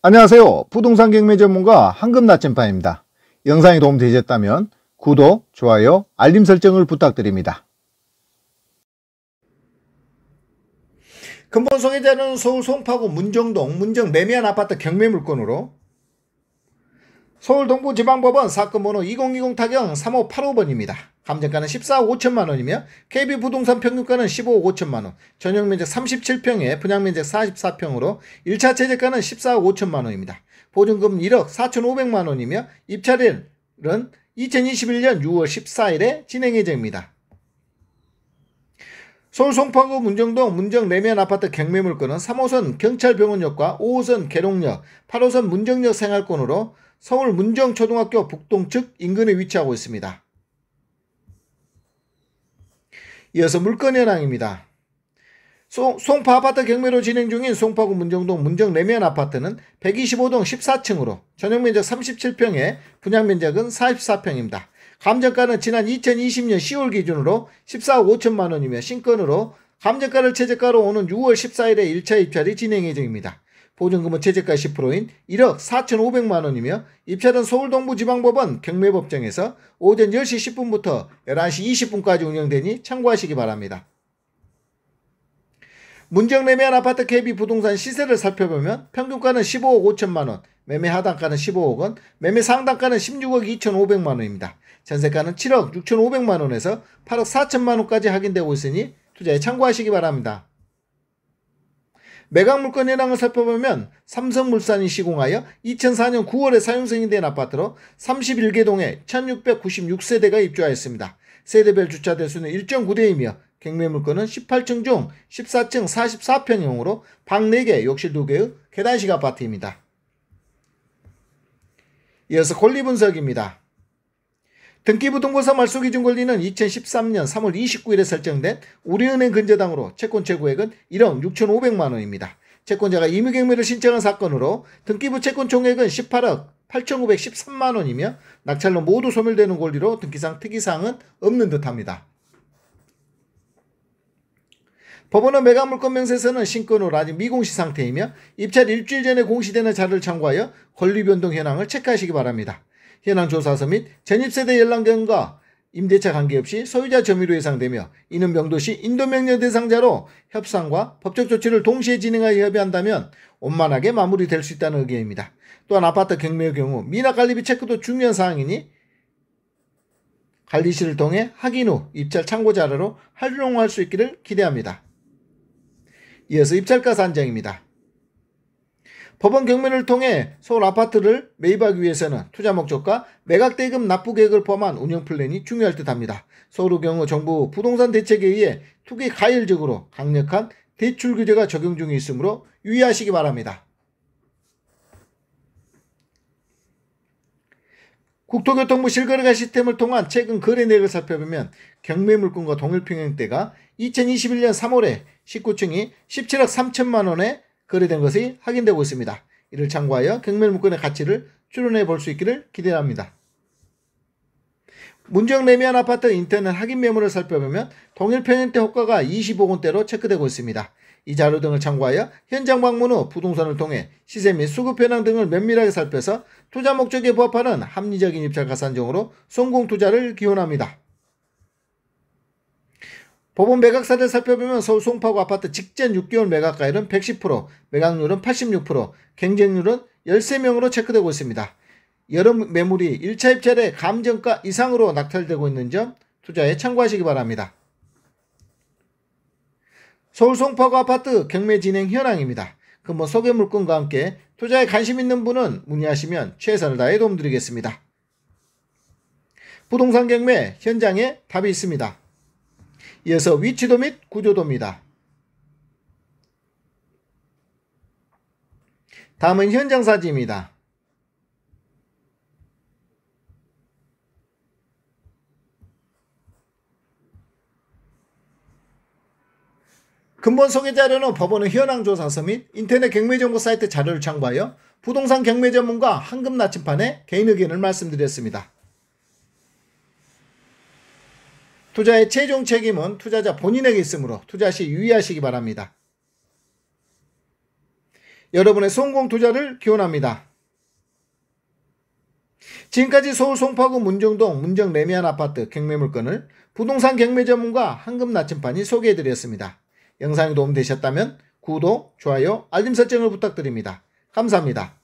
안녕하세요. 부동산 경매 전문가 황금나침반입니다. 영상이 도움되셨다면 구독, 좋아요, 알림 설정을 부탁드립니다. 근본 소개자는 서울 송파구 문정동 문정 매매한 아파트 경매 물건으로 서울 동부지방법원 사건 번호 2020 타경 3585번입니다. 감정가는 14억 5천만 원이며 KB 부동산 평균가는 15억 5천만 원, 전용 면적 37평에 분양 면적 44평으로 1차 최저가는 14억 5천만 원입니다. 보증금 1억 4,500만 원이며 입찰일은 2021년 6월 14일에 진행 예정입니다. 서울 송파구 문정동 문정 내면 아파트 경매물건은 3호선 경찰병원역과 5호선 계룡역, 8호선 문정역 생활권으로 서울 문정초등학교 북동측 인근에 위치하고 있습니다. 이어서 물건 현황입니다. 송, 파 아파트 경매로 진행 중인 송파구 문정동 문정 내면 아파트는 125동 14층으로 전용면적 37평에 분양면적은 44평입니다. 감정가는 지난 2020년 10월 기준으로 14억 5천만 원이며 신건으로 감정가를 최저가로 오는 6월 14일에 1차 입찰이 진행 예정입니다. 보증금은 최저가 10%인 1억 4,500만 원이며 입찰은 서울동부지방법원 경매법정에서 오전 10시 10분부터 11시 20분까지 운영되니 참고하시기 바랍니다. 문정 매매한 아파트 KB 부동산 시세를 살펴보면 평균가는 15억 5천만 원, 매매 하단가는 15억 원, 매매 상단가는 16억 2,500만 원입니다. 전세가는 7억 6,500만 원에서 8억 4천만 원까지 확인되고 있으니 투자에 참고하시기 바랍니다. 매각물권 현황을 살펴보면 삼성물산이 시공하여 2004년 9월에 사용승인 된 아파트로 31개 동에 1696세대가 입주하였습니다. 세대별 주차 대수는 1.9대이며 경매물건은 18층 중 14층 44평형으로 방 4개, 욕실 2개의 계단식 아파트입니다. 이어서 권리분석입니다. 등기부등본사 말소기준 권리는 2013년 3월 29일에 설정된 우리은행 근저당으로 채권 최고액은 1억 6,500만 원입니다. 채권자가 임의경매를 신청한 사건으로 등기부 채권 총액은 18억 8,513만 원이며 낙찰로 모두 소멸되는 권리로 등기상 특이사항은 없는 듯합니다. 법원은 매각물권 명세서는 신권으로 아직 미공시 상태이며 입찰 일주일 전에 공시되는 자료를 참고하여 권리 변동 현황을 체크하시기 바랍니다. 현황 조사서 및 전입세대 연락견과 임대차 관계없이 소유자 점유로 예상되며 이는 명도시 인도명령 대상자로 협상과 법적 조치를 동시에 진행하여 협의한다면 원만하게 마무리될 수 있다는 의견입니다. 또한 아파트 경매의 경우 미납관리비 체크도 중요한 사항이니 관리실을 통해 확인 후 입찰 참고 자료로 활용할 수 있기를 기대합니다. 이어서 입찰가 산정입니다. 법원 경매를 통해 서울 아파트를 매입하기 위해서는 투자 목적과 매각 대금 납부 계획을 포함한 운영 플랜이 중요할 듯합니다. 서울의 경우 정부 부동산 대책에 의해 투기 가열적으로 강력한 대출 규제가 적용 중에 있으므로 유의하시기 바랍니다. 국토교통부 실거래가 시스템을 통한 최근 거래 내역을 살펴보면 경매물건과 동일평형대가 2021년 3월에 19층이 17억 3천만원에 거래된 것이 확인되고 있습니다. 이를 참고하여 경매물건의 가치를 추론해 볼 수 있기를 기대합니다. 문정 레미안 아파트 인터넷 확인 매물을 살펴보면 동일 평형대 효과가 25원대로 체크되고 있습니다. 이 자료 등을 참고하여 현장 방문 후 부동산을 통해 시세 및 수급 현황 등을 면밀하게 살펴서 투자 목적에 부합하는 합리적인 입찰 가산정으로 성공 투자를 기원합니다. 법원 매각사를 살펴보면 서울 송파구 아파트 직전 6개월 매각가율은 110%, 매각률은 86%, 경쟁률은 13명으로 체크되고 있습니다. 여름 매물이 1차 입찰의 감정가 이상으로 낙찰되고 있는 점 투자에 참고하시기 바랍니다. 서울 송파구 아파트 경매 진행 현황입니다. 그 뭐 소개 물건과 함께 투자에 관심 있는 분은 문의하시면 최선을 다해 도움드리겠습니다. 부동산 경매 현장에 답이 있습니다. 이어서 위치도 및 구조도입니다. 다음은 현장 사진입니다. 근본 소개 자료는 법원의 현황 조사서 및 인터넷 경매 정보 사이트 자료를 참고하여 부동산 경매 전문가 한금 나침판의 개인 의견을 말씀드렸습니다. 투자의 최종 책임은 투자자 본인에게 있으므로 투자 시 유의하시기 바랍니다. 여러분의 성공 투자를 기원합니다. 지금까지 서울 송파구 문정동 문정 레미안 아파트 경매물건을 부동산 경매 전문가 한금 나침판이 소개해드렸습니다. 영상이 도움되셨다면 구독, 좋아요, 알림 설정을 부탁드립니다. 감사합니다.